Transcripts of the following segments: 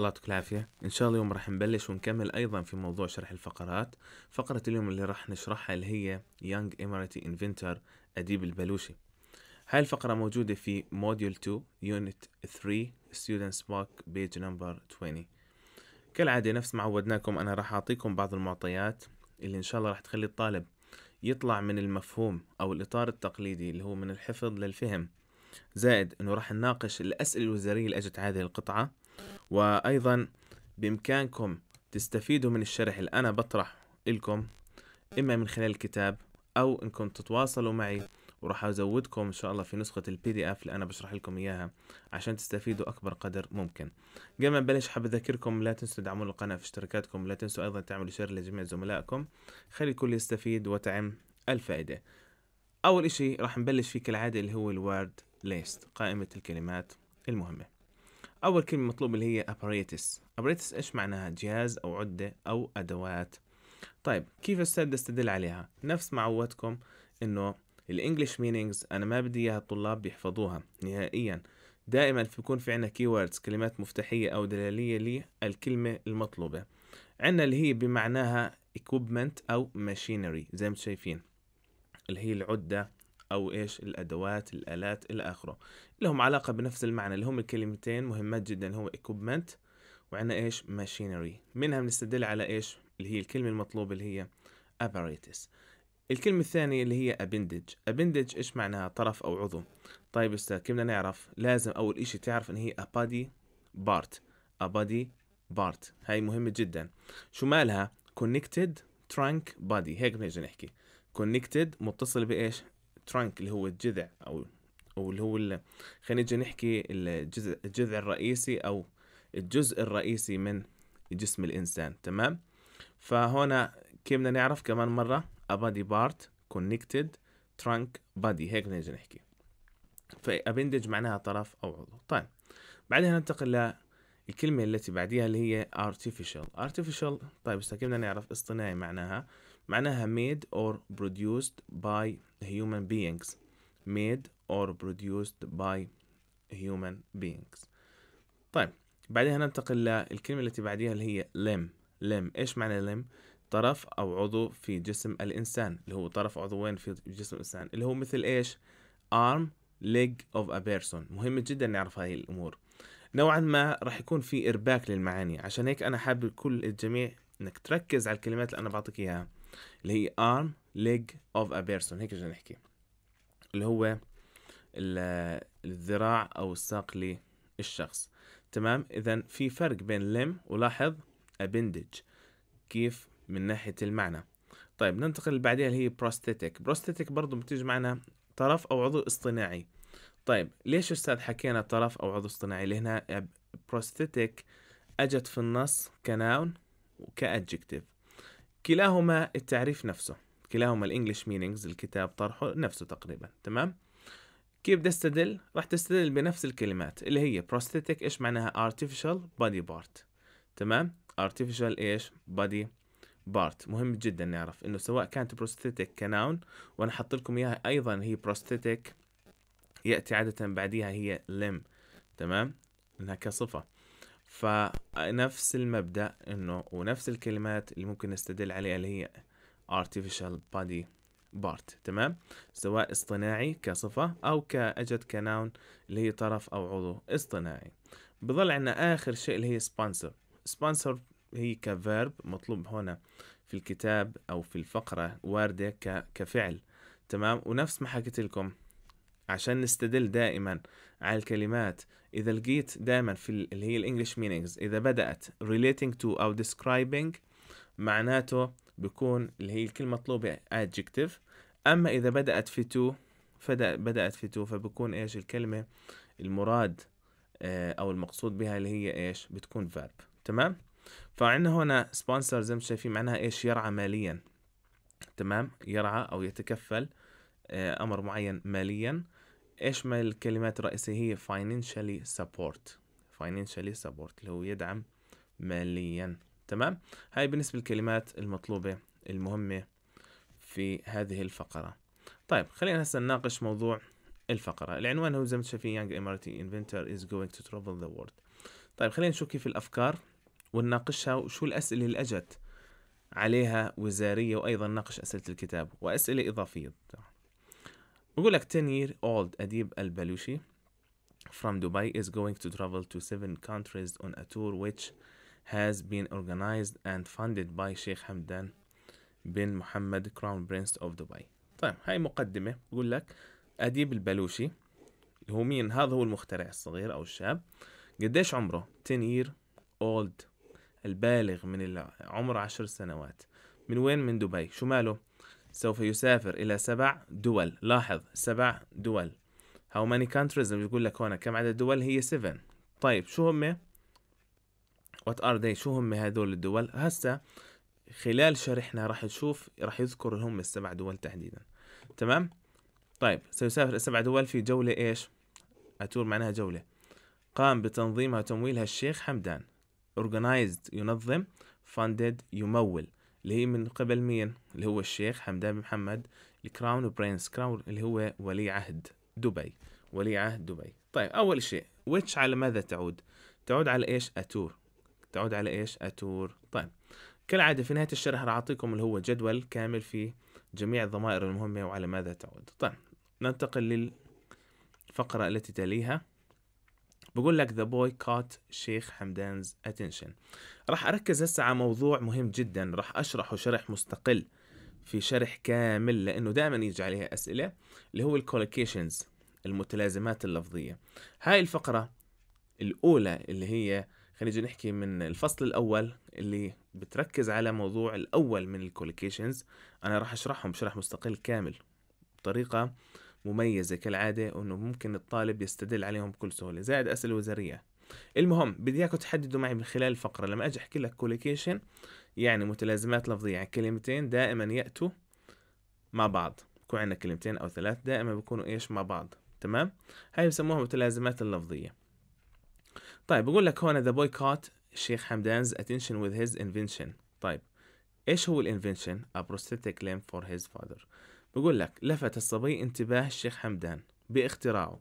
الله يعطيك العافية إن شاء الله اليوم راح نبلش ونكمل أيضا في موضوع شرح الفقرات فقرة اليوم اللي راح نشرحها اللي هي Young Emirati Inventor أديب البلوشي هاي الفقرة موجودة في Module 2 Unit 3 Students Book Page نمبر 20 كالعادة نفس ما عودناكم أنا راح أعطيكم بعض المعطيات اللي إن شاء الله راح تخلي الطالب يطلع من المفهوم أو الإطار التقليدي اللي هو من الحفظ للفهم زائد أنه راح نناقش الأسئلة الوزارية اللي أجت على هذه القطعة وأيضا بإمكانكم تستفيدوا من الشرح اللي أنا بطرح لكم إما من خلال الكتاب أو إنكم تتواصلوا معي وراح أزودكم إن شاء الله في نسخة البي دي إف اللي أنا بشرح لكم إياها عشان تستفيدوا أكبر قدر ممكن قبل ما نبلش حاب أذكركم لا تنسوا تدعموا القناة في اشتراكاتكم لا تنسوا أيضا تعملوا شير لجميع زملائكم خلي الكل يستفيد وتعم الفائدة أول إشي راح نبلش فيه كالعادة اللي هو الورد ليست قائمة الكلمات المهمة أول كلمة مطلوبه اللي هي apparatus apparatus إيش معناها جهاز أو عدة أو أدوات طيب كيف أستاذ أستدل عليها نفس ما عودتكم إنه الانجليش مينينجز أنا ما بدي إياها الطلاب يحفظوها نهائيا دائما بيكون في عنا كيوردز كلمات مفتاحية أو دلالية للكلمة المطلوبة عنا اللي هي بمعناها equipment أو machinery زي ما شايفين اللي هي العدة أو إيش الأدوات الآلات إلى آخره لهم علاقة بنفس المعنى اللي هم الكلمتين مهمات جدا اللي هو equipment وعندنا إيش machinery منها بنستدل على إيش اللي هي الكلمة المطلوبة اللي هي apparatus الكلمة الثانية اللي هي appendage appendage إيش معناها طرف أو عضو طيب أستاذ كيف بدنا نعرف لازم أول إشي تعرف إن هي a body part a body part هاي مهمة جدا شو مالها connected trunk body هيك بنيجي نحكي connected متصل بإيش الترانك اللي هو الجذع او او اللي هو خلينا نجي نحكي الجذع, الجذع الرئيسي او الجزء الرئيسي من جسم الانسان تمام فهنا كيف بدنا نعرف كمان مره a body part connected trunk body هيك نجي نحكي فابندج معناها طرف او عضو طيب بعدها ننتقل للكلمة التي بعديها اللي هي artificial artificial طيب هسه كيف بدنا نعرف اصطناعي معناها معناها made or produced by human beings made or produced by human beings طيب بعدها ننتقل للكلمة التي بعدها اللي هي limb limb ايش معنى limb طرف او عضو في جسم الانسان اللي هو طرف عضوين في جسم الانسان اللي هو مثل ايش arm leg of a person مهم جدا نعرف هذه الامور نوعا ما راح يكون في ارباك للمعاني عشان هيك انا حابب كل الجميع انك تركز على الكلمات اللي انا بعطيك اياها اللي هي arm leg of a person هيك بدنا نحكي اللي هو الذراع او الساق للشخص تمام اذا في فرق بين limb ولاحظ appendage كيف من ناحيه المعنى طيب ننتقل بعدها اللي هي بروستيتيك بروستيتيك برضه بتيجي معنا طرف او عضو اصطناعي طيب ليش استاذ حكينا طرف او عضو اصطناعي لهنا بروستيتيك اجت في النص كناون وكادجكتيف كلاهما التعريف نفسه كلاهما الانجليش مينينجز الكتاب طرحه نفسه تقريبا تمام كيف بدي استدل راح تستدل بنفس الكلمات اللي هي prosthetic ايش معناها artificial body part تمام artificial ايش body بارت مهم جدا نعرف انه سواء كانت بروستيتك كناون وانا حط لكم اياها ايضا هي بروستيتك ياتي عاده بعديها هي لم تمام انها كصفه ف نفس المبدأ انه ونفس الكلمات اللي ممكن نستدل عليها اللي هي artificial body part تمام سواء اصطناعي كصفة او كأجت كناون اللي هي طرف او عضو اصطناعي بضل عندنا اخر شيء اللي هي sponsor sponsor هي كفيرب مطلوب هنا في الكتاب او في الفقرة واردة كفعل تمام ونفس ما حكيت لكم عشان نستدل دائما على الكلمات إذا لقيت دائما في اللي هي الإنجليش مينينجز إذا بدأت relating to أو describing معناته بيكون اللي هي الكلمة مطلوبة adjective أما إذا بدأت في to بدأت في to فبكون إيش الكلمة المراد آه، أو المقصود بها اللي هي إيش بتكون verb تمام فعندنا هنا سبونسر زي ما شايفين معناها إيش يرعى ماليا تمام يرعى أو يتكفل آه، أمر معين ماليا ايش ما الكلمات الرئيسيه هي financially support financially support اللي هو يدعم ماليا تمام هاي بالنسبه للكلمات المطلوبه المهمه في هذه الفقره طيب خلينا هسا نناقش موضوع الفقره العنوان هو زي ما شايفين young اماراتي inventor is going to travel the world طيب خلينا نشوف كيف الافكار ونناقشها وشو الاسئله اللي اجت عليها وزاريه وايضا ناقش اسئله الكتاب واسئله اضافيه بقول لك 10 year old أديب البلوشي from Dubai is going to travel to seven countries on a tour which has been organized and funded by Sheikh Hamdan bin Mohammed Crown Prince of Dubai طيب هاي مقدمة بقول لك أديب البلوشي هو مين هذا هو المخترع الصغير أو الشاب قديش عمره 10 year old البالغ من عمره عشر سنوات من وين من دبي شو ماله سوف يسافر إلى سبع دول لاحظ سبع دول How many countries بيقول لك هنا كم عدد الدول هي seven طيب شو هم what are they شو هم هذول الدول هسا خلال شرحنا راح نشوف راح يذكر هم السبع دول تحديدا تمام طيب سيسافر السبع دول في جولة ايش اتور معناها جولة قام بتنظيمها وتمويلها الشيخ حمدان organized ينظم funded يمول اللي هي من قبل مين اللي هو الشيخ حمدان بن محمد الكراون برنس كراون اللي هو ولي عهد دبي ولي عهد دبي طيب أول شيء ويتش على ماذا تعود تعود على إيش أتور تعود على إيش أتور طيب كالعادة في نهاية الشرح راح أعطيكم اللي هو جدول كامل في جميع الضمائر المهمة وعلى ماذا تعود طيب ننتقل للفقرة التي تليها بقول لك ذا بوي كات شيخ حمدان's اتنشن راح اركز هسه على موضوع مهم جدا راح اشرحه شرح مستقل في شرح كامل لانه دائما يجي عليها اسئله اللي هو الكولوكيشنز المتلازمات اللفظيه هاي الفقره الاولى اللي هي خلينا نجي نحكي من الفصل الاول اللي بتركز على موضوع الاول من الكولوكيشنز انا راح اشرحهم شرح مستقل كامل بطريقه مميزة كالعادة وأنه ممكن الطالب يستدل عليهم بكل سهولة زائد أسئلة وزارية المهم بدي اياكم تحددوا معي من خلال الفقرة لما أجي أحكي لك كوليكيشن يعني متلازمات لفظية يعني كلمتين دائما يأتوا مع بعض بكون عندنا كلمتين أو ثلاث دائما بيكونوا إيش مع بعض تمام هاي بسموها متلازمات اللفظية طيب بقول لك هون ذا بويكوت الشيخ حمدان's attention with his invention طيب ايش هو الانفنشن؟ a prosthetic limb for his father بقول لك لفت الصبي انتباه الشيخ حمدان باختراعه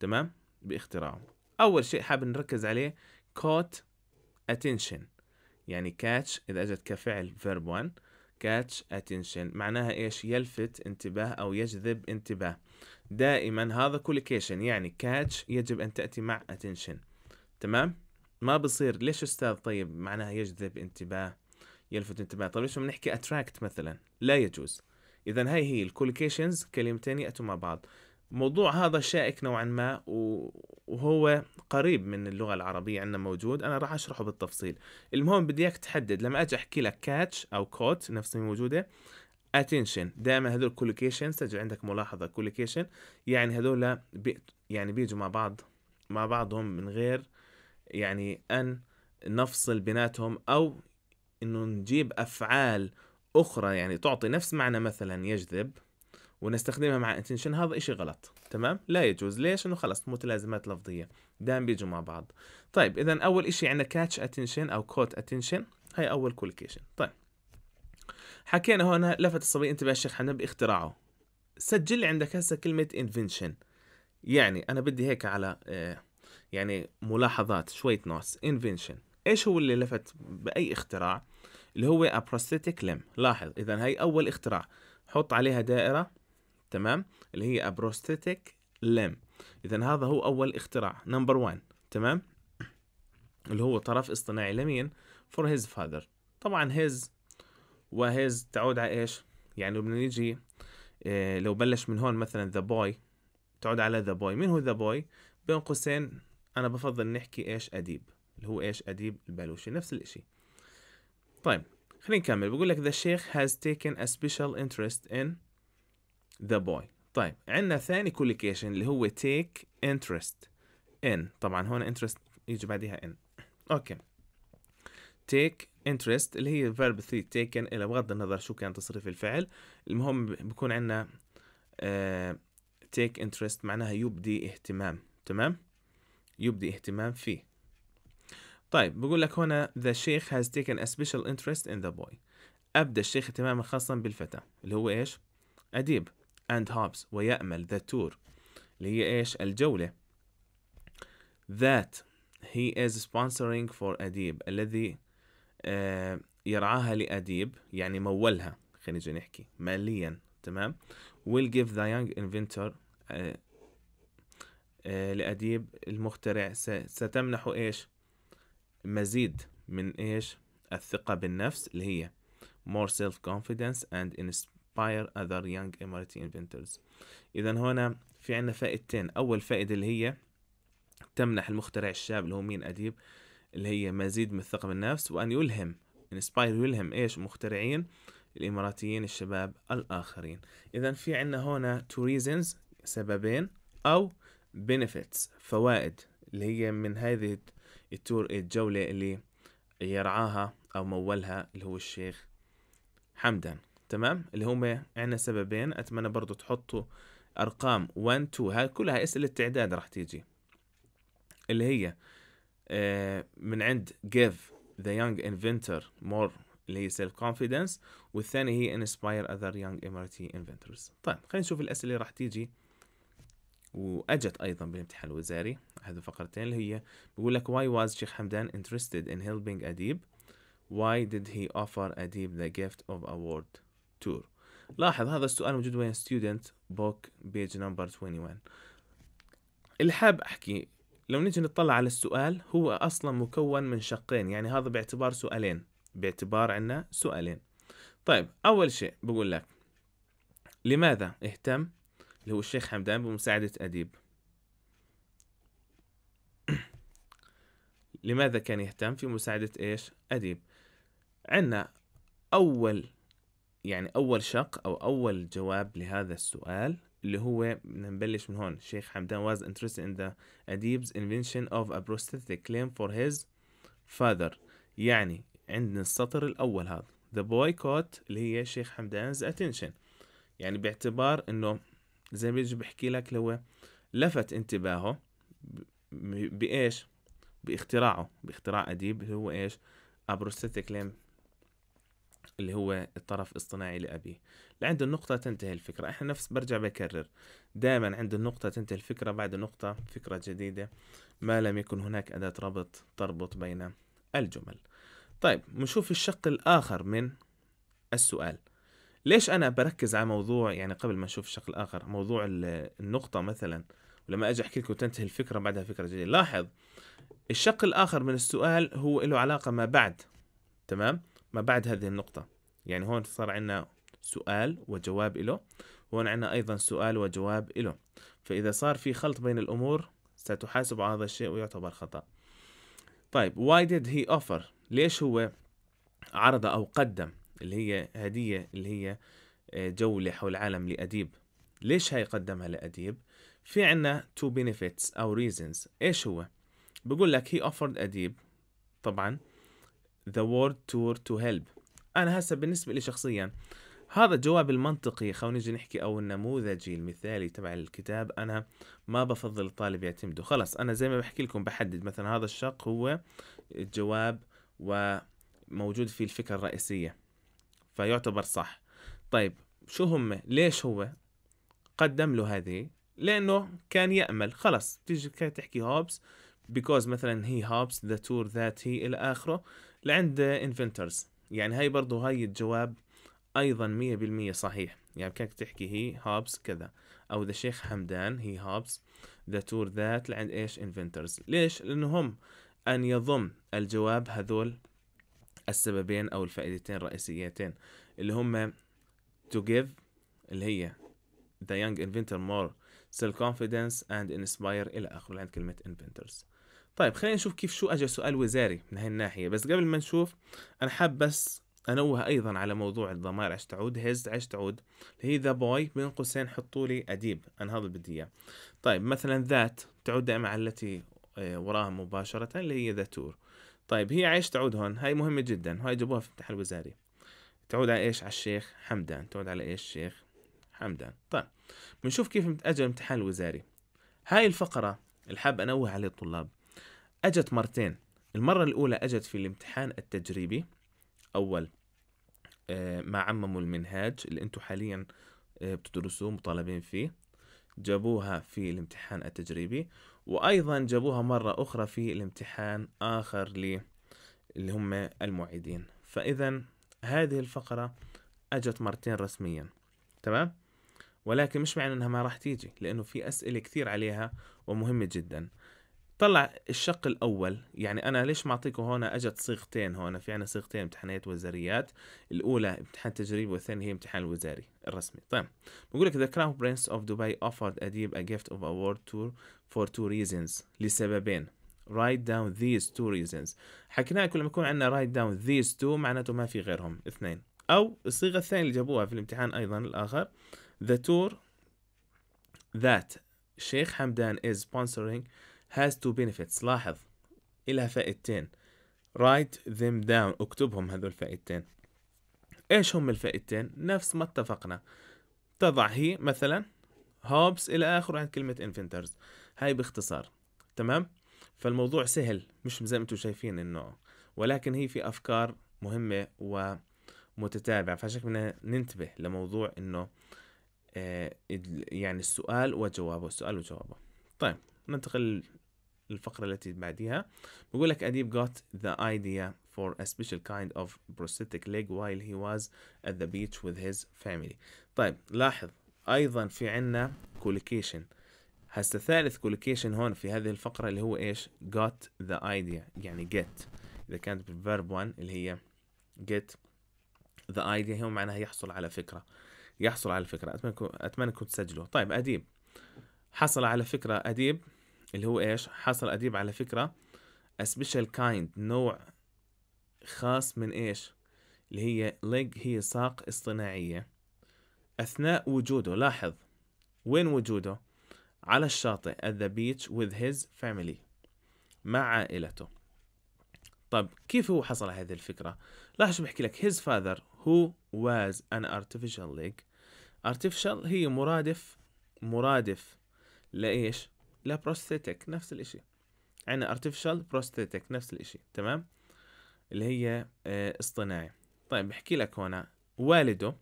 تمام باختراعه اول شيء حابب نركز عليه caught attention يعني كاتش اذا اجت كفعل verb 1 كاتش اتنشن معناها ايش يلفت انتباه او يجذب انتباه دائما هذا كوليكيشن يعني كاتش يجب ان تاتي مع اتنشن تمام ما بصير ليش استاذ طيب معناها يجذب انتباه يلفت انتباه طيب ليش بنحكي اتراكت مثلا لا يجوز اذا هاي هي الكوليكيشنز كلمتين ياتوا مع بعض موضوع هذا شائك نوعا ما وهو قريب من اللغة العربية عندنا موجود أنا راح أشرحه بالتفصيل المهم بدي إياك تحدد لما أجي أحكي لك كاتش أو كوت نفس الموجوده اتنشن دائما هذول كوليكيشن سجل عندك ملاحظة كوليكيشن يعني هذول بي يعني بيجوا مع بعض مع بعضهم من غير يعني أن نفصل بيناتهم أو إنه نجيب أفعال أخرى يعني تعطي نفس معنى مثلا يجذب ونستخدمها مع intention هذا إشي غلط تمام لا يجوز ليش انه خلص متلازمات لفظيه دائما بيجوا مع بعض طيب اذا اول إشي عندنا كاتش اتنشن او كوت اتنشن هي اول collocation طيب حكينا هون لفت الصبي انتباه الشيخ حمد باختراعه سجل لي عندك هسه كلمه انفنشن يعني انا بدي هيك على آه، يعني ملاحظات شويه نوتس انفنشن ايش هو اللي لفت باي اختراع اللي هو أبروستيتيك لم لاحظ إذا هي أول اختراع حط عليها دائرة تمام اللي هي أبروستيتيك لم إذا هذا هو أول اختراع نمبر 1 تمام اللي هو طرف اصطناعي لمين فور هيز فادر طبعا هيز وهيز تعود على ايش يعني بدنا نيجي إيه لو بلش من هون مثلا ذا بوي تعود على ذا بوي مين هو ذا بوي بين قوسين انا بفضل نحكي ايش اديب اللي هو ايش اديب البلوشي نفس الاشي طيب خلينا نكمل بقول لك the sheikh has taken a special interest in the boy طيب عندنا ثاني collocation اللي هو take interest in طبعا هون interest يجي بعدها in اوكي take interest اللي هي verb 3 taken إلى بغض النظر شو كان تصريف الفعل المهم بكون عندنا uh, take interest معناها يبدي اهتمام تمام يبدي اهتمام فيه طيب بقول لك هنا the sheikh has taken a special interest in the boy أبدى الشيخ اهتماما خاصا بالفتى اللي هو إيش؟ أديب and Hobbes ويأمل the tour اللي هي إيش؟ الجولة that he is sponsoring for أديب الذي آه يرعاها لأديب يعني مولها خلينا نجي نحكي ماليا تمام will give the young inventor آه آه لأديب المخترع ستمنح إيش؟ مزيد من ايش الثقة بالنفس اللي هي more self confidence and inspire other young Emirati inventors اذا هنا في عنا فائدتين اول فائدة اللي هي تمنح المخترع الشاب اللي هو مين اديب اللي هي مزيد من الثقة بالنفس وان يلهم inspire يلهم ايش مخترعين الاماراتيين الشباب الاخرين اذا في عنا هنا two reasons سببين او benefits فوائد اللي هي من هذه التور الجولة اللي يرعاها أو مولها اللي هو الشيخ حمدان تمام اللي هم عنا سببين أتمنى برضو تحطوا أرقام 1 2 هاي كلها أسئلة تعداد راح تيجي اللي هي آه، من عند give the young inventor more اللي هي self confidence والثانية هي inspire other young Emirati inventors طيب خلينا نشوف الأسئلة اللي راح تيجي واجت ايضا بالامتحان الوزاري هذه الفقرتين اللي هي بيقول لك why was شيخ حمدان interested in helping اديب why did he offer اديب the gift of award tour لاحظ هذا السؤال موجود وين student book page number 21 اللي حاب احكي لو نجي نطلع على السؤال هو اصلا مكون من شقين يعني هذا باعتبار سؤالين باعتبار عندنا سؤالين طيب اول شيء بقول لك لماذا اهتم اللي هو الشيخ حمدان بمساعدة أديب لماذا كان يهتم في مساعدة إيش أديب عندنا أول يعني أول شق أو أول جواب لهذا السؤال اللي هو نبلش من هون الشيخ حمدان was interested in the Adib's invention of a prosthetic claim for his father يعني عندنا السطر الأول هذا the boy caught اللي هي الشيخ حمدان's attention يعني باعتبار إنه زي ما بيجي بحكي لك هو لفت انتباهه بايش؟ باختراعه باختراع اديب اللي هو ايش؟ ابروستاتيك ليم اللي هو الطرف الاصطناعي لأبيه لعند النقطة تنتهي الفكرة احنا نفس برجع بكرر دائما عند النقطة تنتهي الفكرة بعد النقطة فكرة جديدة ما لم يكن هناك أداة ربط تربط بين الجمل طيب نشوف الشق الآخر من السؤال ليش انا بركز على موضوع يعني قبل ما اشوف الشق الاخر موضوع النقطه مثلا ولما اجي احكي لكم وتنتهي الفكره بعدها فكره جديده لاحظ الشق الاخر من السؤال هو له علاقه ما بعد تمام ما بعد هذه النقطه يعني هون صار عندنا سؤال وجواب له هون عندنا ايضا سؤال وجواب له فاذا صار في خلط بين الامور ستحاسب على هذا الشيء ويعتبر خطا طيب why did he offer ليش هو عرض او قدم اللي هي هدية اللي هي آه، جولة حول العالم لأديب ليش هاي قدمها لأديب؟ في عنا تو benefits أو reasons إيش هو؟ بقول لك he offered أديب طبعا the world tour to help أنا هسا بالنسبة لي شخصيا هذا الجواب المنطقي خلينا نجي نحكي او النموذجي المثالي تبع الكتاب انا ما بفضل الطالب يعتمده خلص انا زي ما بحكي لكم بحدد مثلا هذا الشق هو الجواب وموجود فيه الفكره الرئيسيه فيعتبر صح طيب شو هم ليش هو قدم له هذه لانه كان يامل خلص تيجي تحكي هوبس بيكوز مثلا هي هوبس ذا تور ذات هي الى اخره لعند انفنترز يعني هاي برضه هاي الجواب ايضا 100% صحيح يعني كانت تحكي هي هوبس كذا او ذا شيخ حمدان هي هوبس ذا تور ذات لعند ايش انفنترز ليش لانه هم ان يضم الجواب هذول السببين او الفائدتين الرئيسيتين اللي هم to give اللي هي the young inventor more self confidence and inspire الى اخره عند يعني كلمه inventors طيب خلينا نشوف كيف شو اجى سؤال وزاري من هاي الناحيه بس قبل ما نشوف انا حاب بس انوه ايضا على موضوع الضمائر عش تعود هيز عش تعود اللي هي ذا بوي بين قوسين حطوا لي اديب انا هذا بدي اياه طيب مثلا ذات تعود دائما على التي آه، وراها مباشره اللي هي ذا تور طيب هي عايش تعود هون هاي مهمة جدا هاي جابوها في الامتحان الوزاري تعود على ايش على الشيخ حمدان تعود على ايش الشيخ حمدان طيب بنشوف كيف اجى الامتحان الوزاري هاي الفقرة اللي حاب انوه عليه الطلاب اجت مرتين المرة الأولى اجت في الامتحان التجريبي أول آه، ما عمموا المنهاج اللي انتم حاليا آه، بتدرسوه مطالبين فيه جابوها في الامتحان التجريبي وايضا جابوها مره اخرى في الامتحان اخر لي اللي هم المعيدين فاذا هذه الفقره اجت مرتين رسميا تمام ولكن مش معنى انها ما راح تيجي لانه في اسئله كثير عليها ومهمه جدا طلع الشق الاول يعني انا ليش ما أعطيكم هون اجت صيغتين هون في عنا صيغتين امتحانات وزاريات الاولى امتحان تجريبي والثانيه هي امتحان وزاري الرسمي طيب بقول لك ذا كراون برنس اوف دبي اوفرد اديب ا جيفت اوف اوورد تور فور تو ريزنز لسببين رايت داون ذيز تو ريزنز حكينا لكم لما يكون عندنا رايت داون ذيز تو معناته ما في غيرهم اثنين او الصيغه الثانيه اللي جابوها في الامتحان ايضا الاخر ذا تور ذات شيخ حمدان از سبونسرينج هاز تو بينيفيتس لاحظ الها فائدتين رايت ذيم داون اكتبهم هذول الفائدتين ايش هم الفائدتين نفس ما اتفقنا تضع هي مثلا هوبس الى اخره عند كلمه انفنترز هاي باختصار تمام فالموضوع سهل مش زي ما انتم شايفين انه ولكن هي في افكار مهمه ومتتابعه فعشان بدنا ننتبه لموضوع انه آه، يعني السؤال وجوابه السؤال وجوابه طيب ننتقل الفقرة التي بعديها بقول لك أديب got the idea for a special kind of prosthetic leg while he was at the beach with his family طيب لاحظ أيضا في عنا collocation هسا ثالث collocation هون في هذه الفقرة اللي هو إيش got the idea يعني get إذا كانت بالverb 1 اللي هي get the idea هو معناها يحصل على فكرة يحصل على فكرة أتمنى أتمنى كنت تسجلوا طيب أديب حصل على فكرة أديب اللي هو ايش حصل اديب على فكره سبيشال كايند نوع خاص من ايش اللي هي ليج هي ساق اصطناعيه اثناء وجوده لاحظ وين وجوده على الشاطئ at the beach with his family مع عائلته طب كيف هو حصل على هذه الفكرة؟ لاحظ شو بحكي لك his father who was an artificial leg artificial هي مرادف مرادف لإيش؟ بروستيتك نفس الاشي عندنا ارتفيشال بروستيتك نفس الاشي تمام اللي هي آه، اصطناعي طيب بحكي لك هنا والده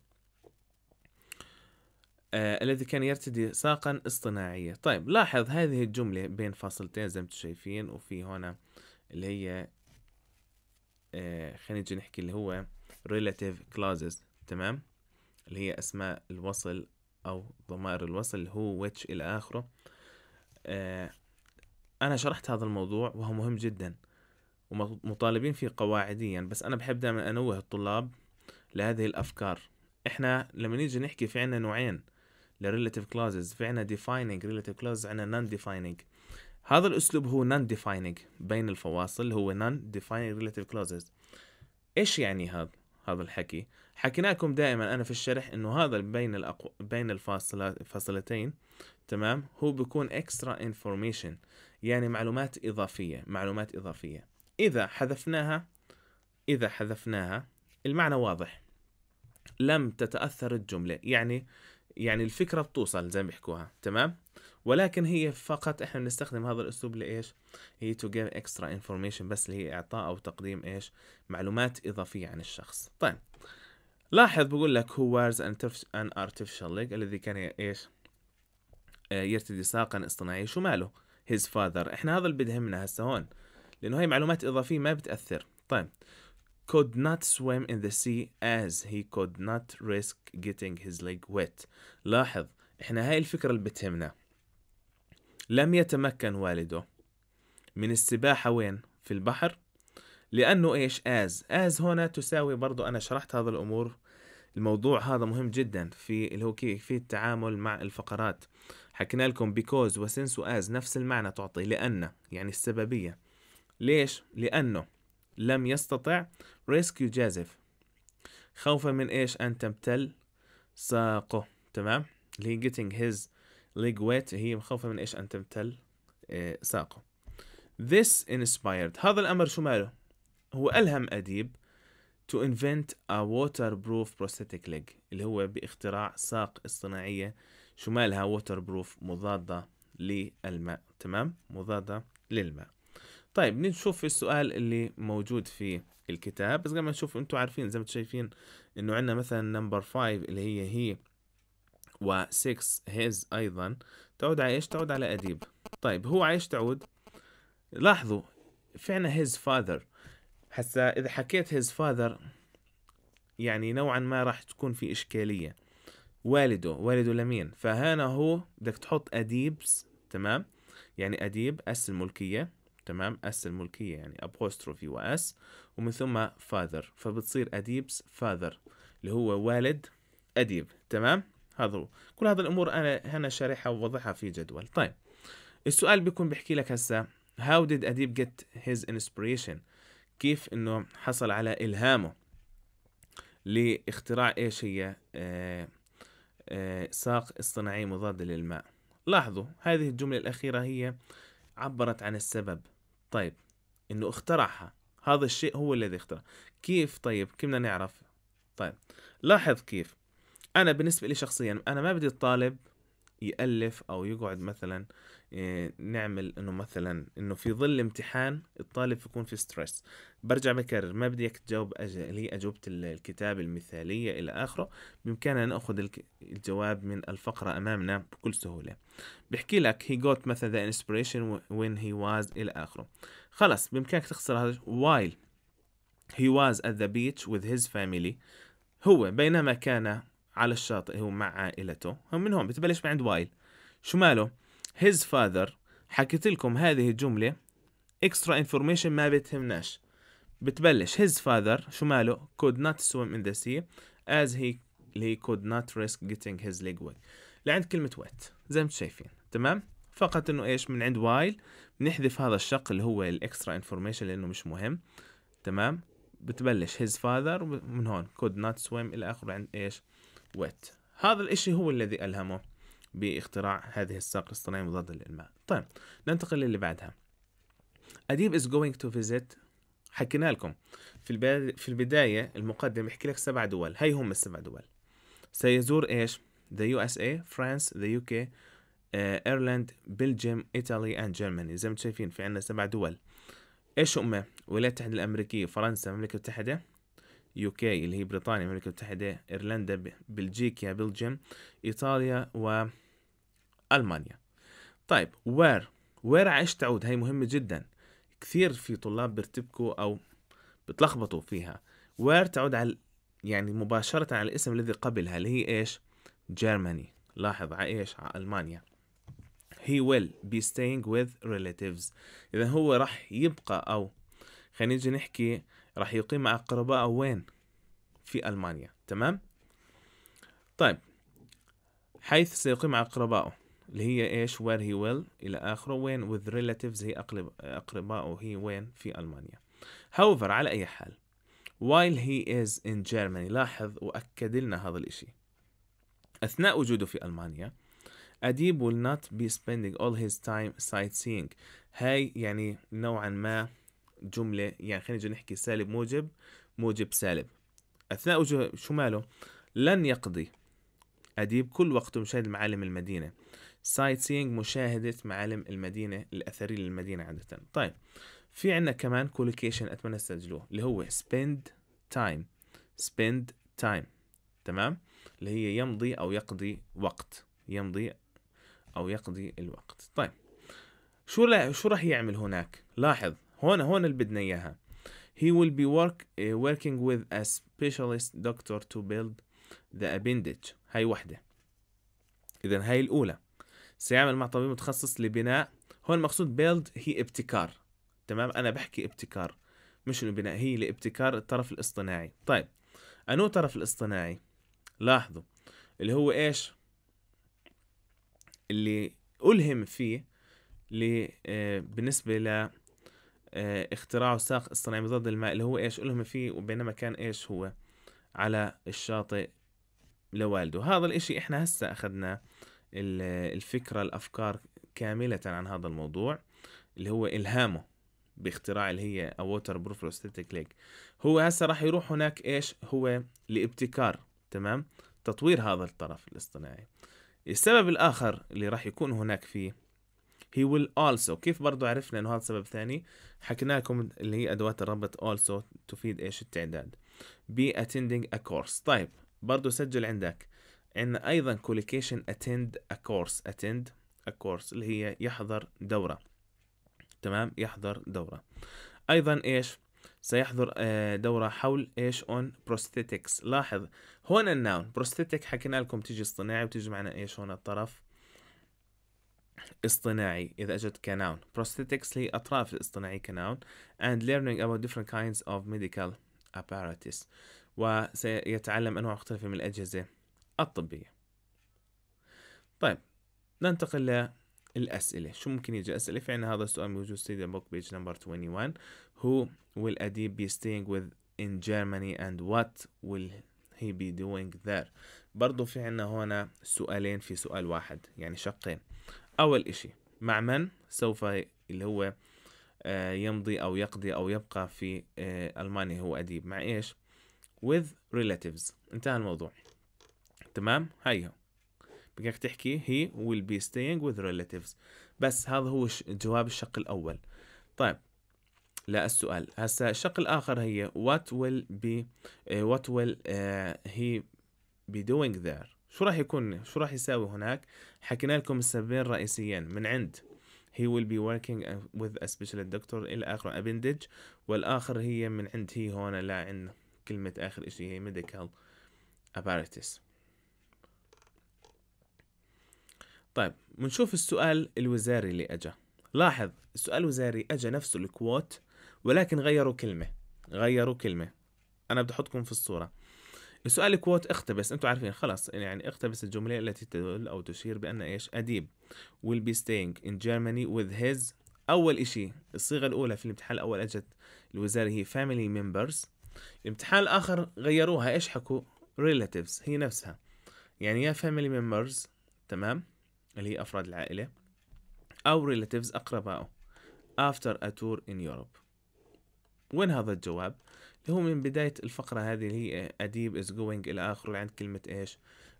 آه الذي كان يرتدي ساقا اصطناعية طيب لاحظ هذه الجملة بين فاصلتين زي ما انتم شايفين وفي هنا اللي هي آه خلينا نجي نحكي اللي هو relative clauses تمام اللي هي أسماء الوصل أو ضمائر الوصل هو which إلى آخره آه، انا شرحت هذا الموضوع وهو مهم جدا ومطالبين فيه قواعديا بس انا بحب دائما انوه الطلاب لهذه الافكار احنا لما نيجي نحكي في عنا نوعين للريلاتيف كلازز في عنا ديفايننج ريلاتيف كلازز عنا نان ديفايننج هذا الاسلوب هو نان ديفايننج بين الفواصل هو نان ديفايننج ريلاتيف كلازز ايش يعني هذا هذا الحكي حكينا لكم دائما انا في الشرح انه هذا بين الأقو... بين الفاصلتين تمام هو بيكون اكسترا انفورميشن يعني معلومات اضافيه معلومات اضافيه اذا حذفناها اذا حذفناها المعنى واضح لم تتاثر الجمله يعني يعني الفكره بتوصل زي ما بيحكوها تمام ولكن هي فقط احنا بنستخدم هذا الاسلوب لايش هي تو جيف اكسترا انفورميشن بس اللي هي اعطاء او تقديم ايش معلومات اضافيه عن الشخص طيب لاحظ بقول لك هو وارز ان ارتفيشال ليج الذي كان ايش آه، يرتدي ساقا اصطناعيا شو ماله هيز فاذر احنا هذا اللي بدهمنا هسه هون لانه هي معلومات اضافيه ما بتاثر طيب could not swim in the sea as he could not risk getting his leg wet لاحظ احنا هاي الفكره اللي بتهمنا لم يتمكن والده من السباحه وين في البحر لانه ايش از از هنا تساوي برضو انا شرحت هذا الامور الموضوع هذا مهم جدا في اللي هو كيف في التعامل مع الفقرات حكينا لكم because وسنس واز نفس المعنى تعطي لأن يعني السببية ليش؟ لأنه لم يستطع ريسكيو جازف خوفا من ايش أن تمتل ساقه تمام اللي هي getting his leg wet هي خوفا من ايش أن تمتل آه، ساقه This inspired هذا الأمر شو ماله؟ هو ألهم أديب to invent a waterproof prosthetic leg اللي هو باختراع ساق اصطناعية شمالها waterproof مضادة للماء تمام مضادة للماء طيب نشوف السؤال اللي موجود في الكتاب بس قبل ما نشوف انتم عارفين زي ما انتم شايفين انه عندنا مثلا نمبر 5 اللي هي هي و6 هيز ايضا تعود على ايش تعود على اديب طيب هو على ايش تعود لاحظوا في عندنا هيز فادر هسا اذا حكيت هيز فاذر يعني نوعا ما راح تكون في اشكاليه والده والده لمين فهنا هو بدك تحط اديبس تمام يعني اديب اس الملكيه تمام اس الملكيه يعني ابوستروفي واس ومن ثم فاذر فبتصير اديبس فاذر اللي هو والد اديب تمام هذا هو كل هذه الامور انا هنا شارحها ووضحها في جدول طيب السؤال بيكون بيحكي لك هسه how did اديب get his inspiration كيف انه حصل على الهامه لاختراع ايش هي آه آه ساق اصطناعي مضاد للماء لاحظوا هذه الجملة الأخيرة هي عبرت عن السبب طيب إنه اخترعها هذا الشيء هو الذي اخترع كيف طيب كيف بدنا نعرف طيب لاحظ كيف أنا بالنسبة لي شخصيا أنا ما بدي الطالب يألف أو يقعد مثلا آه، نعمل إنه مثلا إنه في ظل امتحان الطالب يكون في ستريس برجع بكرر ما بدي إياك تجاوب هي أجوبة الكتاب المثالية إلى آخره بإمكاننا نأخذ الجواب من الفقرة أمامنا بكل سهولة بحكي لك he got مثلا the inspiration when he was إلى آخره خلص بإمكانك تخسر هذا while he was at the beach with his family هو بينما كان على الشاطئ هو مع عائلته هم من هون بتبلش من عند وايل شو ماله his father حكيت لكم هذه الجملة extra information ما بتهمناش بتبلش his father شو ماله could not swim in the sea as he he could not risk getting his leg wet لعند كلمة wet زي ما انتم شايفين تمام فقط انه ايش من عند while بنحذف هذا الشق اللي هو الاكسترا انفورميشن لانه مش مهم تمام بتبلش his father من هون could not swim الى اخره عند ايش ويت هذا الإشي هو الذي ألهمه باختراع هذه الساق الاصطناعي مضاد للماء طيب ننتقل للي بعدها أديب از جوينج تو فيزيت حكينا لكم في في البداية المقدم بيحكي لك سبع دول هي هم السبع دول سيزور إيش ذا يو اس اي فرانس ذا يو كي ايرلند بلجيم ايطالي اند جيرماني زي ما انتم شايفين في عندنا سبع دول ايش هم الولايات المتحده الامريكيه فرنسا المملكه المتحده يو كي اللي هي بريطانيا المملكة المتحدة إيرلندا بلجيكا بلجيم إيطاليا وألمانيا طيب وير وير عايش تعود هاي مهمة جدا كثير في طلاب بيرتبكوا أو بتلخبطوا فيها وير تعود على يعني مباشرة على الاسم الذي قبلها اللي هي إيش جيرماني لاحظ على إيش على ألمانيا he will be staying with relatives إذا هو راح يبقى أو خلينا نيجي نحكي راح يقيم مع أقربائه وين في ألمانيا تمام طيب حيث سيقيم مع أقربائه اللي هي إيش where he will إلى آخره وين with relatives هي أقربائه هي وين في ألمانيا however على أي حال while he is in Germany لاحظ وأكد لنا هذا الإشي أثناء وجوده في ألمانيا أديب will not be spending all his time sightseeing هاي يعني نوعا ما جملة يعني خلينا نحكي سالب موجب موجب سالب أثناء وجه شو ماله لن يقضي أديب كل وقته مشاهد معالم المدينة سايت سينج مشاهدة معالم المدينة الأثرية للمدينة عادة طيب في عندنا كمان كولوكيشن أتمنى تسجلوه اللي هو spend time spend time تمام اللي هي يمضي أو يقضي وقت يمضي أو يقضي الوقت طيب شو شو راح يعمل هناك لاحظ هون هون اللي بدنا اياها he will be work uh, working with a specialist doctor to build the appendage هاي وحدة إذا هاي الأولى سيعمل مع طبيب متخصص لبناء هون المقصود build هي ابتكار تمام أنا بحكي ابتكار مش البناء هي لابتكار الطرف الاصطناعي طيب أنو طرف الاصطناعي لاحظوا اللي هو إيش اللي ألهم فيه eh، بالنسبة ل آه، اختراعه ساق اصطناعي مضاد للماء اللي هو ايش الهم فيه وبينما كان ايش هو على الشاطئ لوالده هذا الاشي احنا هسه اخذنا الفكرة الافكار كاملة عن هذا الموضوع اللي هو الهامه باختراع اللي هي ووتر بروف ليك هو هسه راح يروح هناك ايش هو لابتكار تمام تطوير هذا الطرف الاصطناعي السبب الاخر اللي راح يكون هناك فيه هي will also كيف برضو عرفنا انه هذا سبب ثاني حكينا لكم اللي هي ادوات الربط also تفيد ايش التعداد be attending a course طيب برضو سجل عندك عندنا ايضا collocation attend a course attend a course اللي هي يحضر دورة تمام يحضر دورة ايضا ايش سيحضر آه، دورة حول ايش on prosthetics لاحظ هون الناون prosthetic حكينا لكم تيجي اصطناعي وتيجي معنا ايش هون الطرف اصطناعي إذا أجت كناون prosthetics هي أطراف الاصطناعي كناون and learning about different kinds of medical apparatus وسيتعلم أنواع مختلفة من الأجهزة الطبية طيب ننتقل للأسئلة شو ممكن يجي أسئلة في عندنا هذا السؤال موجود سيد بوك بيج نمبر 21 who will Adib be staying with in Germany and what will he be doing there برضو في عندنا هنا سؤالين في سؤال واحد يعني شقين أول إشي مع من سوف اللي هو آه، يمضي أو يقضي أو يبقى في آه، ألمانيا هو أديب مع إيش with relatives انتهى الموضوع تمام هيها بدك تحكي he will be staying with relatives بس هذا هو جواب الشق الأول طيب لا السؤال هسا الشق الآخر هي what will be uh, what will uh, he be doing there شو راح يكون شو راح يساوي هناك حكينا لكم السببين الرئيسيين من عند he will be working with a specialist doctor إلى آخره appendage والآخر هي من عند هي هون لا عندنا كلمة آخر إشي هي medical apparatus طيب بنشوف السؤال الوزاري اللي أجا لاحظ السؤال الوزاري أجا نفسه الكووت ولكن غيروا كلمة غيروا كلمة أنا بدي أحطكم في الصورة السؤال كوت اقتبس انتم عارفين خلاص يعني اقتبس الجمله التي تدل او تشير بان ايش اديب will be staying in Germany with his اول اشي الصيغه الاولى في الامتحان الاول اجت الوزاره هي family members الامتحان الاخر غيروها ايش حكوا relatives هي نفسها يعني يا family members تمام اللي هي افراد العائله او relatives اقربائه after a tour in Europe وين هذا الجواب اللي هو من بداية الفقرة هذه اللي هي أديب از جوينج إلى آخره عند كلمة إيش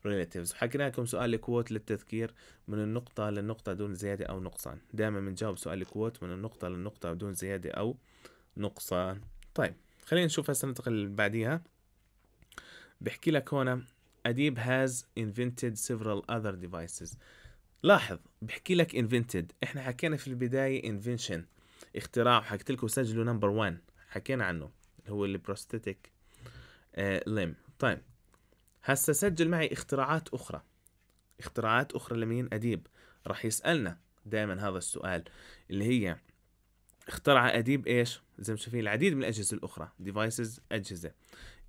relatives حكينا لكم سؤال الكوت للتذكير من النقطة للنقطة دون زيادة أو نقصان دائما بنجاوب سؤال الكوت من النقطة للنقطة دون زيادة أو نقصان طيب خلينا نشوف هسه ننتقل بعديها بحكي لك هون أديب has invented several other devices لاحظ بحكي لك invented احنا حكينا في البداية invention اختراع حكيت لكم سجلوا نمبر 1 حكينا عنه هو البروستيتيك ليم آه، طيب هسه سجل معي اختراعات اخرى اختراعات اخرى لمين اديب راح يسالنا دائما هذا السؤال اللي هي اخترع اديب ايش زي ما شايفين العديد من الاجهزه الاخرى ديفايسز اجهزه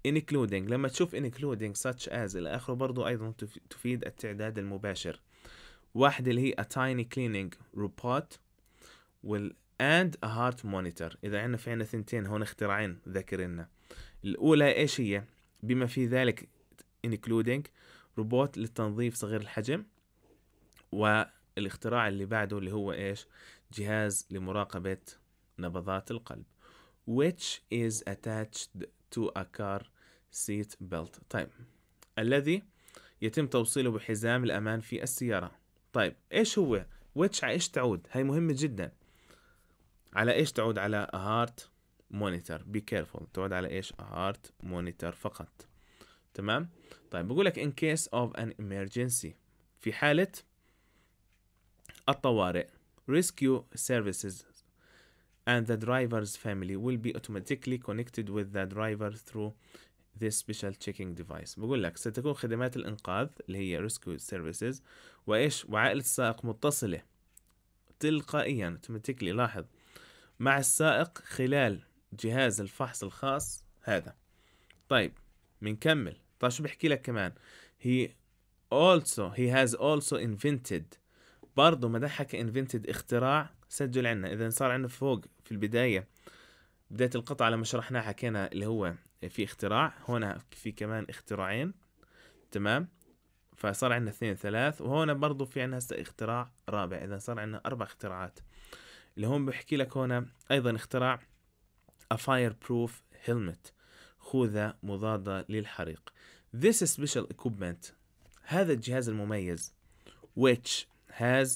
including لما تشوف including such as الى اخره برضه ايضا تفيد التعداد المباشر واحدة اللي هي a tiny cleaning robot وال اند هارت مونيتور اذا عندنا في عندنا ثنتين هون اختراعين ذكرنا الاولى ايش هي بما في ذلك including روبوت للتنظيف صغير الحجم والاختراع اللي بعده اللي هو ايش جهاز لمراقبة نبضات القلب which is attached to a car seat belt طيب الذي يتم توصيله بحزام الأمان في السيارة طيب إيش هو which على إيش تعود هاي مهمة جدا على ايش تعود على هارت مونيتور بي كيرفول تعود على ايش هارت مونيتور فقط تمام طيب بقول لك ان كيس اوف ان emergency في حالة الطوارئ rescue services and the driver's family will be automatically connected with the driver through this special checking device بقول لك ستكون خدمات الإنقاذ اللي هي rescue services وإيش وعائلة السائق متصلة تلقائيا automatically لاحظ مع السائق خلال جهاز الفحص الخاص هذا طيب بنكمل طيب شو بحكي لك كمان هي also he has also invented برضه ما حكى invented اختراع سجل عنا اذا صار عنا فوق في البدايه بدايه القطعه لما شرحناها حكينا اللي هو في اختراع هنا في كمان اختراعين تمام فصار عندنا اثنين ثلاث وهون برضو في عندنا هسه اختراع رابع اذا صار عندنا اربع اختراعات اللي هون بحكي لك هون ايضا اختراع a fireproof helmet خوذة مضادة للحريق This special equipment هذا الجهاز المميز which has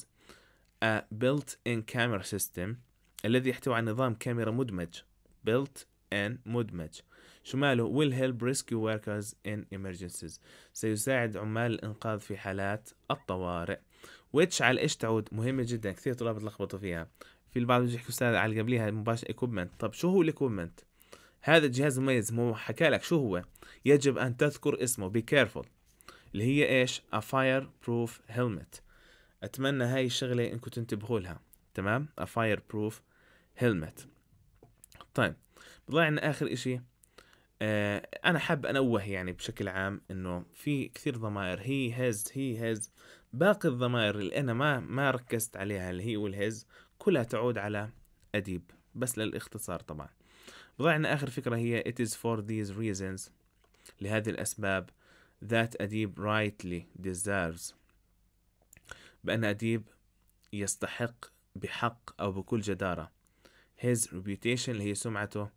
a built-in camera system الذي يحتوي على نظام كاميرا مدمج built-in مدمج شو ماله will help rescue workers in emergencies سيساعد عمال الإنقاذ في حالات الطوارئ which على إيش تعود مهمة جدا كثير طلاب تلخبطوا فيها في البعض يجي يحكي استاذ على قبليها مباشره ايكوبمنت طب شو هو الايكوبمنت هذا الجهاز المميز مو حكى لك شو هو يجب ان تذكر اسمه بي كيرفول اللي هي ايش ا فاير بروف هيلمت اتمنى هاي الشغله انكم تنتبهوا لها تمام ا فاير بروف هيلمت طيب بضل عندنا اخر اشي آه انا حاب انوه يعني بشكل عام انه في كثير ضمائر هي هز هي هز باقي الضمائر اللي انا ما ما ركزت عليها اللي هي والهز كلها تعود على أديب بس للاختصار طبعا بضعنا آخر فكرة هي It is for these reasons لهذه الأسباب that أديب rightly deserves بأن أديب يستحق بحق أو بكل جدارة his reputation اللي هي سمعته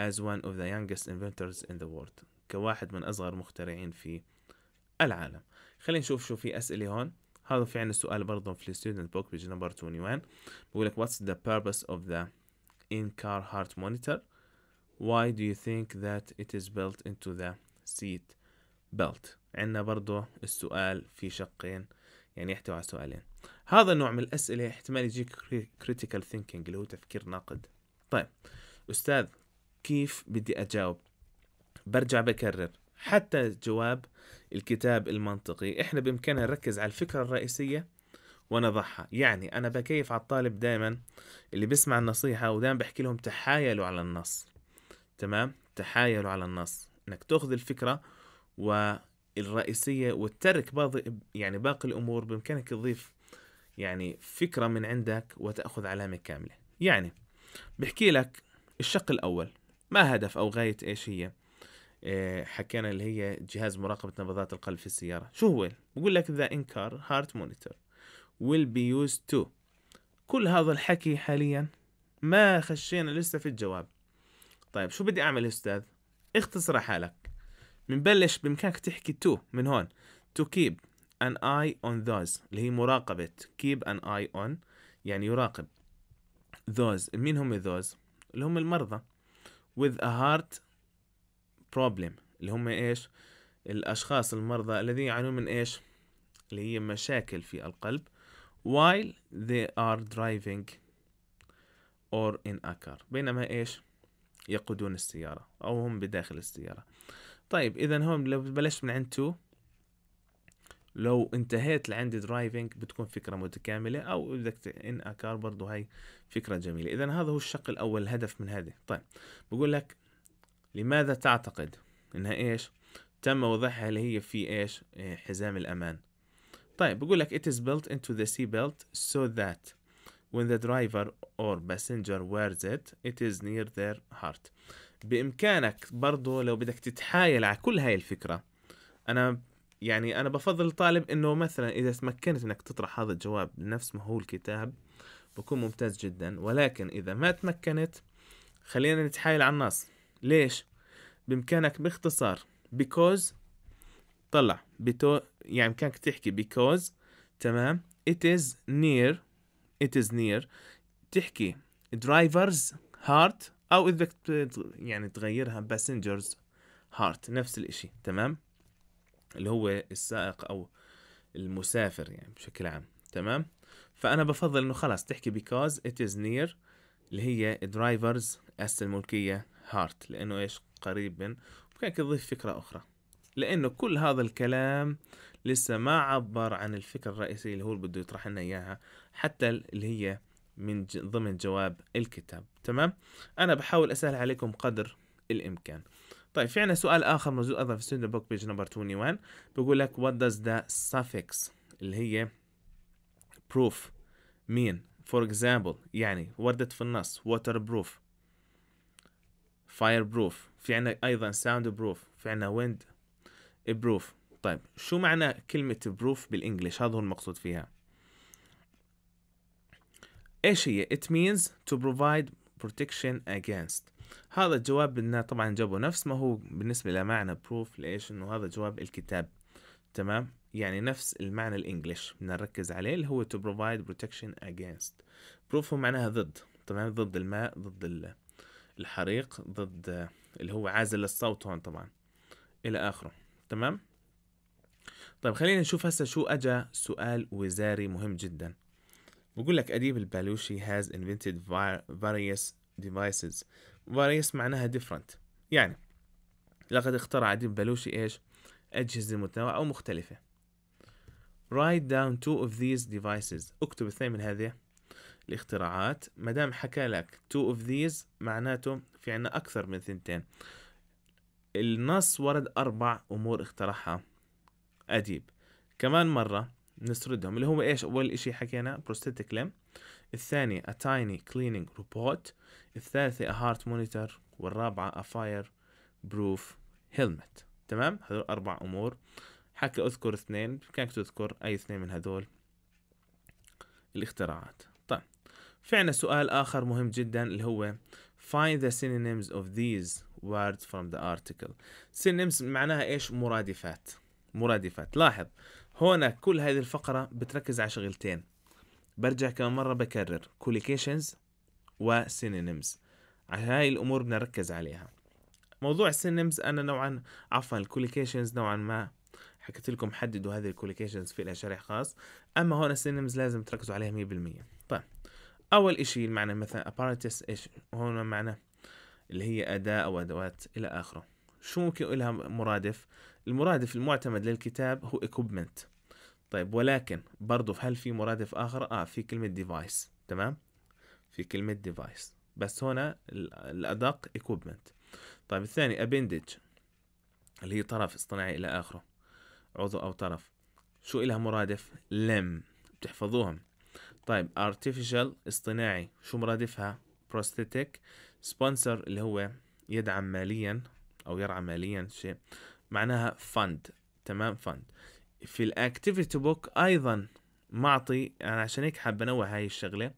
as one of the youngest inventors in the world كواحد من أصغر مخترعين في العالم خلينا نشوف شو في أسئلة هون هذا في عندنا سؤال برضه في الستودنت بوك بيجي نمبر 21 بيقول لك what's the purpose of the in car heart monitor why do you think that it is built into the seat belt عندنا برضه السؤال في شقين يعني يحتوي على سؤالين هذا النوع من الأسئلة احتمال يجيك critical thinking اللي هو تفكير ناقد طيب أستاذ كيف بدي أجاوب برجع بكرر حتى جواب الكتاب المنطقي احنا بامكاننا نركز على الفكره الرئيسيه ونضعها يعني انا بكيف على الطالب دائما اللي بيسمع النصيحه ودائما بحكي لهم تحايلوا على النص تمام تحايلوا على النص انك تاخذ الفكره والرئيسيه وتترك بعض يعني باقي الامور بامكانك تضيف يعني فكره من عندك وتاخذ علامه كامله يعني بحكي لك الشق الاول ما هدف او غايه ايش هي آه، حكينا اللي هي جهاز مراقبة نبضات القلب في السيارة شو هو؟ بقول لك ذا انكار هارت مونيتور will be used to كل هذا الحكي حاليا ما خشينا لسه في الجواب طيب شو بدي اعمل استاذ اختصر حالك بنبلش بامكانك تحكي تو من هون to keep an eye on those اللي هي مراقبة keep an eye on يعني يراقب those مين هم those اللي هم المرضى with a heart بروبلم اللي هم ايش الاشخاص المرضى الذين يعانون من ايش اللي هي مشاكل في القلب while they are driving or in a car بينما ايش يقودون السيارة او هم بداخل السيارة طيب اذا هم لو بلشت من عند تو لو انتهيت لعند درايفنج بتكون فكرة متكاملة أو بدك إن أكار برضو هاي فكرة جميلة إذا هذا هو الشق الأول الهدف من هذه طيب بقول لك لماذا تعتقد انها ايش تم وضعها اللي هي في ايش آه، حزام الامان طيب بقول لك it is built into the seat belt so that when the driver or passenger wears it it is near their heart بإمكانك برضو لو بدك تتحايل على كل هاي الفكرة أنا يعني أنا بفضل الطالب إنه مثلا إذا تمكنت إنك تطرح هذا الجواب نفس ما هو الكتاب بكون ممتاز جدا ولكن إذا ما تمكنت خلينا نتحايل على النص ليش بامكانك باختصار because طلع بتو يعني بامكانك تحكي because تمام it is near it is near تحكي drivers heart او اذا بدك يعني تغيرها passengers heart نفس الاشي تمام اللي هو السائق او المسافر يعني بشكل عام تمام فانا بفضل انه خلاص تحكي because it is near اللي هي drivers اس الملكية هارت لأنه إيش قريب من وبإمكانك تضيف فكرة أخرى لأنه كل هذا الكلام لسه ما عبر عن الفكرة الرئيسية اللي هو بده يطرح لنا إياها حتى اللي هي من ضمن جواب الكتاب تمام أنا بحاول أسهل عليكم قدر الإمكان طيب في عنا سؤال آخر موجود أيضا في ستوديو بوك بيج نمبر 21 بيقول لك وات داز ذا suffix اللي هي بروف مين فور اكزامبل يعني وردت في النص بروف فاير بروف في عنا ايضا ساوند بروف في عنا ويند بروف طيب شو معنى كلمة بروف بالانجلش هذا هو المقصود فيها ايش هي it means to provide protection against هذا الجواب بدنا طبعا جابه نفس ما هو بالنسبة لمعنى بروف ليش انه هذا جواب الكتاب تمام يعني نفس المعنى الانجليش بدنا نركز عليه اللي هو to provide protection against بروف هو معناها ضد تمام ضد الماء ضد ال الحريق ضد اللي هو عازل الصوت هون طبعا الى اخره تمام طيب خلينا نشوف هسه شو اجا سؤال وزاري مهم جدا بقول لك اديب البالوشي has invented various devices various معناها different يعني لقد اخترع اديب بالوشي ايش اجهزة متنوعة او مختلفة write down two of these devices اكتب اثنين من هذه الاختراعات ما دام حكى لك تو اوف ذيز معناته في عنا اكثر من ثنتين النص ورد اربع امور اخترعها اديب كمان مره نسردهم اللي هو ايش اول اشي حكينا بروستيتيك لم الثاني a tiny cleaning robot الثالثة a heart monitor والرابعة a فاير بروف helmet تمام هذول أربع أمور حكى أذكر اثنين بإمكانك تذكر أي اثنين من هذول الاختراعات في عنا سؤال آخر مهم جدا اللي هو find the synonyms of these words from the article synonyms معناها إيش مرادفات مرادفات لاحظ هنا كل هذه الفقرة بتركز على شغلتين برجع كمان مرة بكرر collocations و synonyms هاي الأمور بنركز عليها موضوع synonyms أنا نوعا عفوا collocations نوعا ما حكيت لكم حددوا هذه collocations في لها شرح خاص اما هون synonyms لازم تركزوا عليها 100% طيب اول اشي المعنى مثلا apparatus ايش هون معنى اللي هي اداة او ادوات الى اخره شو ممكن لها مرادف المرادف المعتمد للكتاب هو equipment طيب ولكن برضو هل في مرادف اخر اه في كلمة device تمام في كلمة device بس هنا الادق equipment طيب الثاني appendage اللي هي طرف اصطناعي الى اخره عضو او طرف شو إلها مرادف لم بتحفظوهم طيب artificial اصطناعي شو مرادفها prosthetic sponsor اللي هو يدعم ماليا او يرعى ماليا شيء معناها فند تمام فند في الاكتيفيتي بوك ايضا معطي انا يعني عشان هيك حاب انوه هاي الشغله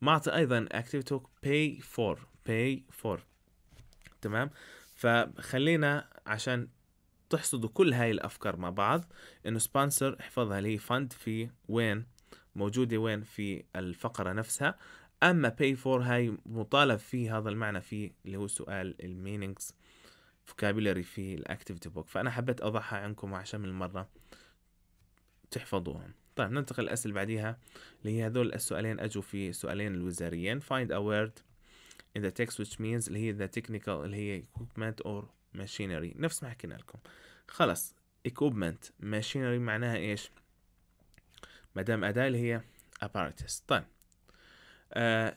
معطي ايضا اكتيفيتي بوك pay for pay for تمام فخلينا عشان تحصدوا كل هاي الافكار مع بعض انه سبونسر احفظها اللي هي فند في وين موجودة وين في الفقرة نفسها أما pay for هاي مطالب في هذا المعنى في اللي هو سؤال المينينجز vocabulary في الاكتيفيتي بوك فأنا حبيت أضعها عندكم عشان من المرة تحفظوهم طيب ننتقل الأسئلة بعديها اللي هي هذول السؤالين أجوا في سؤالين الوزاريين find a word in the text which means اللي هي the technical اللي هي equipment or machinery نفس ما حكينا لكم خلص equipment machinery معناها إيش مدام أداة اللي هي apparatus طيب آه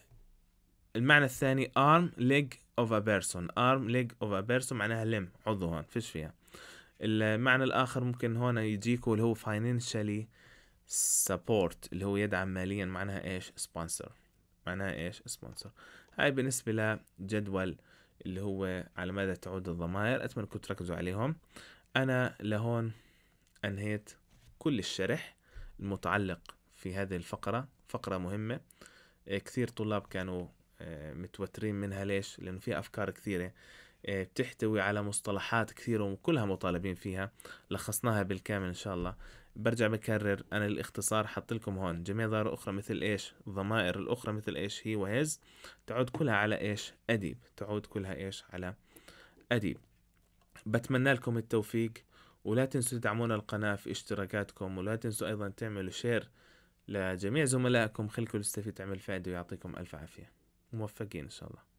المعنى الثاني arm leg of a person arm leg of a person معناها لم عضو هون فيش فيها المعنى الآخر ممكن هون يجيكوا اللي هو financially support اللي هو يدعم ماليا معناها ايش sponsor معناها ايش sponsor هاي بالنسبة لجدول اللي هو على ماذا تعود الضمائر أتمنى كنتوا تركزوا عليهم أنا لهون أنهيت كل الشرح المتعلق في هذه الفقرة فقرة مهمة آه، كثير طلاب كانوا آه، متوترين منها ليش؟ لأنه فيها أفكار كثيرة آه، بتحتوي على مصطلحات كثيرة وكلها مطالبين فيها لخصناها بالكامل إن شاء الله برجع بكرر أنا الاختصار حط لكم هون جميع ضرائب أخرى مثل إيش ضمائر الأخرى مثل إيش هي وهز تعود كلها على إيش أديب تعود كلها إيش على أديب بتمنى لكم التوفيق ولا تنسوا تدعمونا القناة في اشتراكاتكم ولا تنسوا أيضا تعملوا شير لجميع زملائكم خلكم يستفيد تعمل فائدة ويعطيكم ألف عافية موفقين إن شاء الله